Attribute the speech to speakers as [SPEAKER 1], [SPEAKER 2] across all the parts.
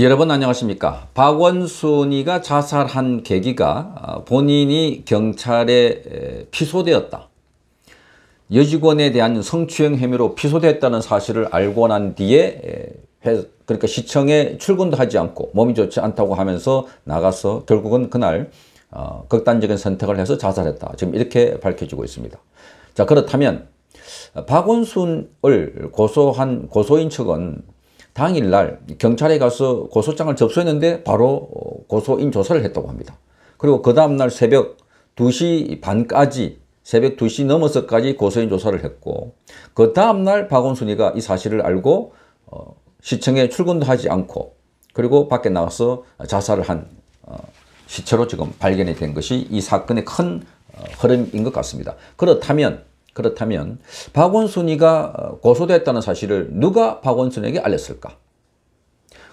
[SPEAKER 1] 여러분 안녕하십니까 박원순이가 자살한 계기가 어, 본인이 경찰에 피소되었다 여직원에 대한 성추행 혐의로 피소됐다는 사실을 알고 난 뒤에 그러니까 시청에 출근도 하지 않고 몸이 좋지 않다고 하면서 나가서 결국은 그날 어, 극단적인 선택을 해서 자살했다 지금 이렇게 밝혀지고 있습니다 자 그렇다면 박원순을 고소한 고소인 측은 당일날 경찰에 가서 고소장을 접수했는데 바로 고소인 조사를 했다고 합니다. 그리고 그 다음날 새벽 2시 반까지 새벽 2시 넘어서까지 고소인 조사를 했고 그 다음날 박원순이가 이 사실을 알고 어, 시청에 출근도 하지 않고 그리고 밖에 나와서 자살을 한 어, 시체로 지금 발견이 된 것이 이 사건의 큰 어, 흐름인 것 같습니다. 그렇다면 그렇다면 박원순이가 어, 고소됐다는 사실을 누가 박원순에게 알렸을까?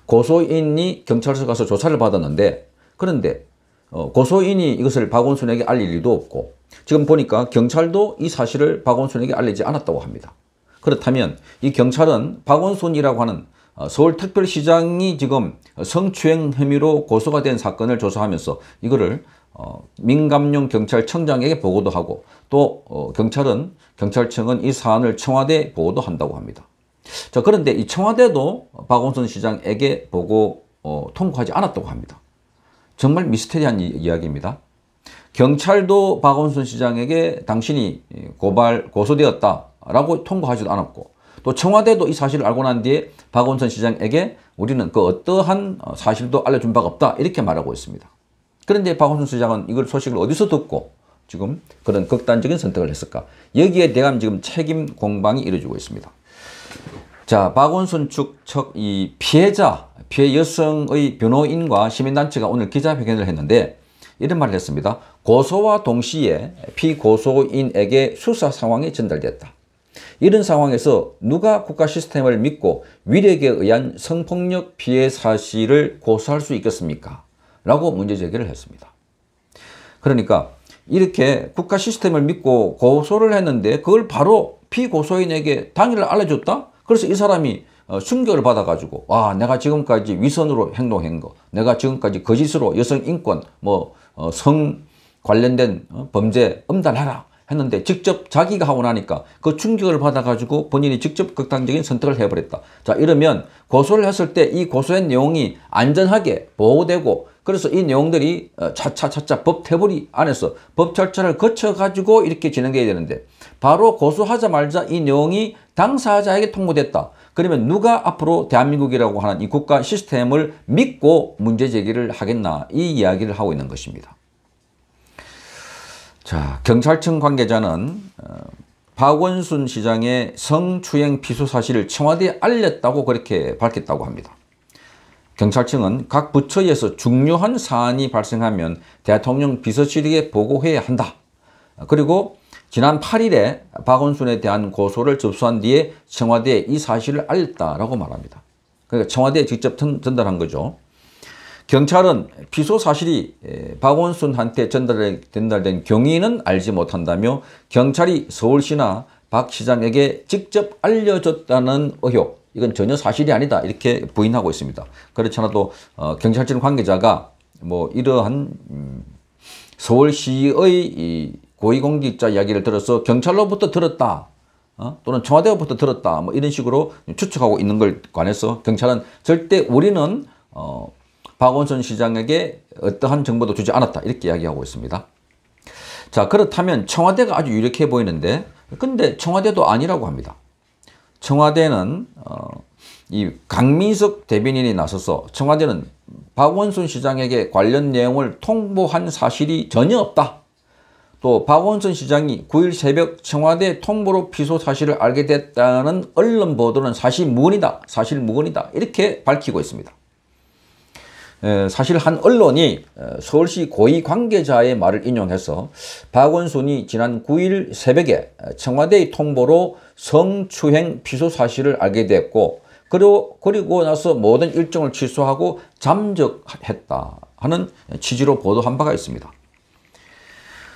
[SPEAKER 1] 고소인이 경찰서 가서 조사를 받았는데 그런데 어, 고소인이 이것을 박원순에게 알릴 리도 없고 지금 보니까 경찰도 이 사실을 박원순에게 알리지 않았다고 합니다. 그렇다면 이 경찰은 박원순이라고 하는 어, 서울특별시장이 지금 성추행 혐의로 고소가 된 사건을 조사하면서 이거를 어, 민감용 경찰청장에게 보고도 하고 또 어, 경찰은 경찰청은 이 사안을 청와대에 보고도 한다고 합니다. 자 그런데 이 청와대도 박원순 시장에게 보고 어, 통과하지 않았다고 합니다. 정말 미스테리한 이, 이야기입니다. 경찰도 박원순 시장에게 당신이 고발 고소되었다라고 통과하지도 않았고 또 청와대도 이 사실을 알고 난 뒤에 박원순 시장에게 우리는 그 어떠한 어, 사실도 알려준 바가 없다 이렇게 말하고 있습니다. 그런데 박원순 시장은 이걸 소식을 어디서 듣고 지금 그런 극단적인 선택을 했을까? 여기에 대한 지금 책임 공방이 이루어지고 있습니다. 자, 박원순 측이 피해자, 피해 여성의 변호인과 시민단체가 오늘 기자회견을 했는데 이런 말을 했습니다. 고소와 동시에 피고소인에게 수사 상황이 전달됐다. 이런 상황에서 누가 국가 시스템을 믿고 위력에 의한 성폭력 피해 사실을 고소할 수 있겠습니까? 라고 문제 제기를 했습니다. 그러니까 이렇게 국가 시스템을 믿고 고소를 했는데 그걸 바로 피고소인에게 당일을 알려줬다? 그래서 이 사람이 어, 순결을 받아가지고 와 내가 지금까지 위선으로 행동한 거 내가 지금까지 거짓으로 여성 인권 뭐성 어, 관련된 어, 범죄 엄단하라 했는데 직접 자기가 하고 나니까 그 충격을 받아가지고 본인이 직접 극단적인 선택을 해버렸다. 자 이러면 고소를 했을 때 이 고소의 내용이 안전하게 보호되고 그래서 이 내용들이 어, 차차차차 법 태블이 안에서 법 절차를 거쳐가지고 이렇게 진행해야 되는데 바로 고소하자마자이 내용이 당사자에게 통보됐다. 그러면 누가 앞으로 대한민국이라고 하는 이 국가 시스템을 믿고 문제 제기를 하겠나 이 이야기를 하고 있는 것입니다. 자, 경찰청 관계자는 어, 박원순 시장의 성추행 피소 사실을 청와대에 알렸다고 그렇게 밝혔다고 합니다. 경찰청은 각 부처에서 중요한 사안이 발생하면 대통령 비서실에게 보고해야 한다. 그리고 지난 8일에 박원순에 대한 고소를 접수한 뒤에 청와대에 이 사실을 알렸다라고 말합니다. 그러니까 청와대에 직접 전달한 거죠. 경찰은 피소 사실이 박원순한테 전달된 경위는 알지 못한다며 경찰이 서울시나 박 시장에게 직접 알려줬다는 의혹 이건 전혀 사실이 아니다 이렇게 부인하고 있습니다. 그렇지 않아도 어, 경찰청 관계자가 뭐 이러한 음, 서울시의 이 고위공직자 이야기를 들어서 경찰로부터 들었다 어? 또는 청와대로부터 들었다 뭐 이런 식으로 추측하고 있는 걸 관해서 경찰은 절대 우리는 어, 박원순 시장에게 어떠한 정보도 주지 않았다 이렇게 이야기하고 있습니다. 자 그렇다면 청와대가 아주 유력해 보이는데 근데 청와대도 아니라고 합니다. 청와대는 어, 이 강민석 대변인이 나서서 청와대는 박원순 시장에게 관련 내용을 통보한 사실이 전혀 없다. 또 박원순 시장이 9일 새벽 청와대 통보로 피소 사실을 알게 됐다는 언론 보도는 사실 무근이다. 사실 무근이다. 이렇게 밝히고 있습니다. 사실 한 언론이 서울시 고위 관계자의 말을 인용해서 박원순이 지난 9일 새벽에 청와대의 통보로 성추행 피소 사실을 알게 됐고 그리고, 그리고 나서 모든 일정을 취소하고 잠적했다 하는 취지로 보도한 바가 있습니다.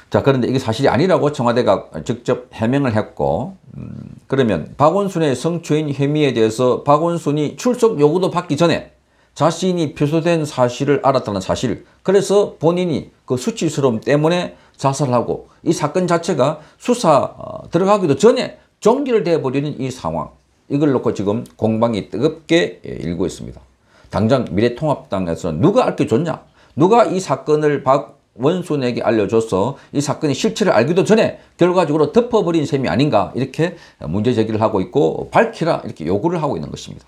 [SPEAKER 1] 자 그런데 이게 사실이 아니라고 청와대가 직접 해명을 했고 음, 그러면 박원순의 성추행 혐의에 대해서 박원순이 출석 요구도 받기 전에 자신이 표소된 사실을 알았다는 사실 그래서 본인이 그 수치스러움 때문에 자살하고 이 사건 자체가 수사 어, 들어가기도 전에 종결돼버리는 이 상황 이걸 놓고 지금 공방이 뜨겁게 예, 일고 있습니다. 당장 미래통합당에서는 누가 알려줬냐 누가 이 사건을 박 원순에게 알려줘서 이 사건의 실체를 알기도 전에 결과적으로 덮어버린 셈이 아닌가 이렇게 문제 제기를 하고 있고 밝히라 이렇게 요구를 하고 있는 것입니다.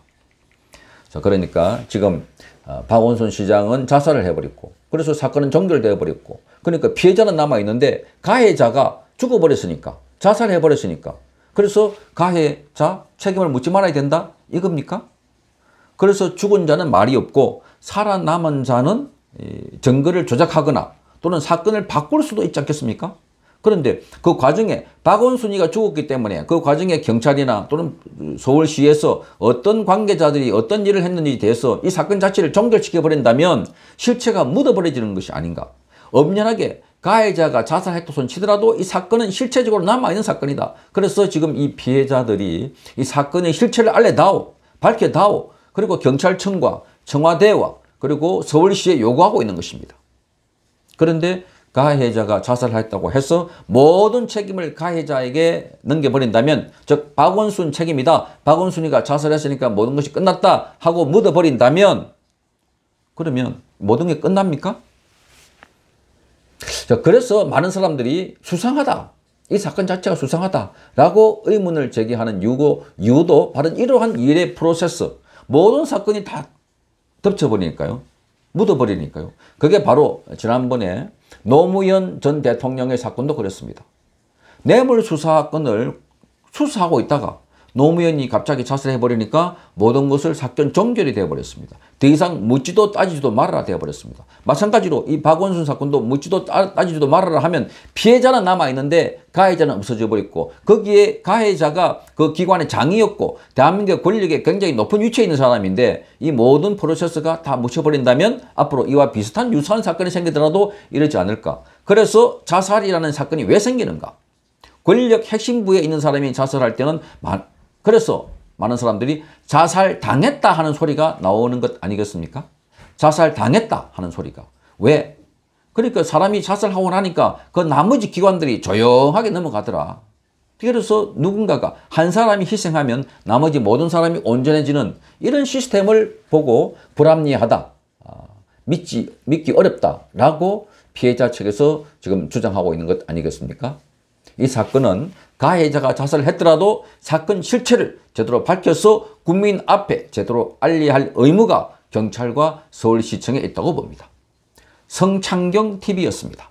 [SPEAKER 1] 자, 그러니까 지금 어, 박원순 시장은 자살을 해버렸고 그래서 사건은 종결되어 버렸고 그러니까 피해자는 남아있는데 가해자가 죽어버렸으니까 자살해버렸으니까 그래서 가해자 책임을 묻지 말아야 된다 이겁니까? 그래서 죽은 자는 말이 없고 살아남은 자는 증거를 조작하거나 또는 사건을 바꿀 수도 있지 않겠습니까? 그런데 그 과정에 박원순이가 죽었기 때문에 그 과정에 경찰이나 또는 서울시에서 어떤 관계자들이 어떤 일을 했는지에 대해서 이 사건 자체를 종결시켜버린다면 실체가 묻어버려지는 것이 아닌가. 엄연하게 가해자가 자살했다손 치더라도 이 사건은 실체적으로 남아있는 사건이다. 그래서 지금 이 피해자들이 이 사건의 실체를 알려다오, 밝혀다오, 그리고 경찰청과 청와대와 그리고 서울시에 요구하고 있는 것입니다. 그런데 가해자가 자살했다고 해서 모든 책임을 가해자에게 넘겨버린다면 즉 박원순 책임이다. 박원순이가 자살했으니까 모든 것이 끝났다 하고 묻어버린다면 그러면 모든 게 끝납니까? 자, 그래서 많은 사람들이 수상하다. 이 사건 자체가 수상하다라고 의문을 제기하는 유고, 이유도 바로 이러한 일의 프로세스 모든 사건이 다 덮쳐버리니까요. 묻어버리니까요. 그게 바로 지난번에 노무현 전 대통령의 사건도 그렇습니다. 뇌물 수사건을 수사하고 있다가 노무현이 갑자기 자살해버리니까 모든 것을 사건 종결이 되어버렸습니다. 더 이상 묻지도 따지지도 말아라 되어버렸습니다. 마찬가지로 이 박원순 사건도 묻지도 따, 따지지도 말아라 하면 피해자는 남아있는데 가해자는 없어져 버렸고 거기에 가해자가 그 기관의 장이었고 대한민국 권력에 굉장히 높은 위치에 있는 사람인데 이 모든 프로세스가 다 묻혀버린다면 앞으로 이와 비슷한 유사한 사건이 생기더라도 이러지 않을까. 그래서 자살이라는 사건이 왜 생기는가. 권력 핵심부에 있는 사람이 자살할 때는 그래서 많은 사람들이 자살 당했다 하는 소리가 나오는 것 아니겠습니까? 자살 당했다 하는 소리가. 왜? 그러니까 사람이 자살하고 나니까 그 나머지 기관들이 조용하게 넘어가더라. 그래서 누군가가 한 사람이 희생하면 나머지 모든 사람이 온전해지는 이런 시스템을 보고 불합리하다. 아, 믿지, 믿기 어렵다라고 피해자 측에서 지금 주장하고 있는 것 아니겠습니까? 이 사건은 가해자가 자살했더라도 을 사건 실체를 제대로 밝혀서 국민 앞에 제대로 알리할 의무가 경찰과 서울시청에 있다고 봅니다. 성창경TV였습니다.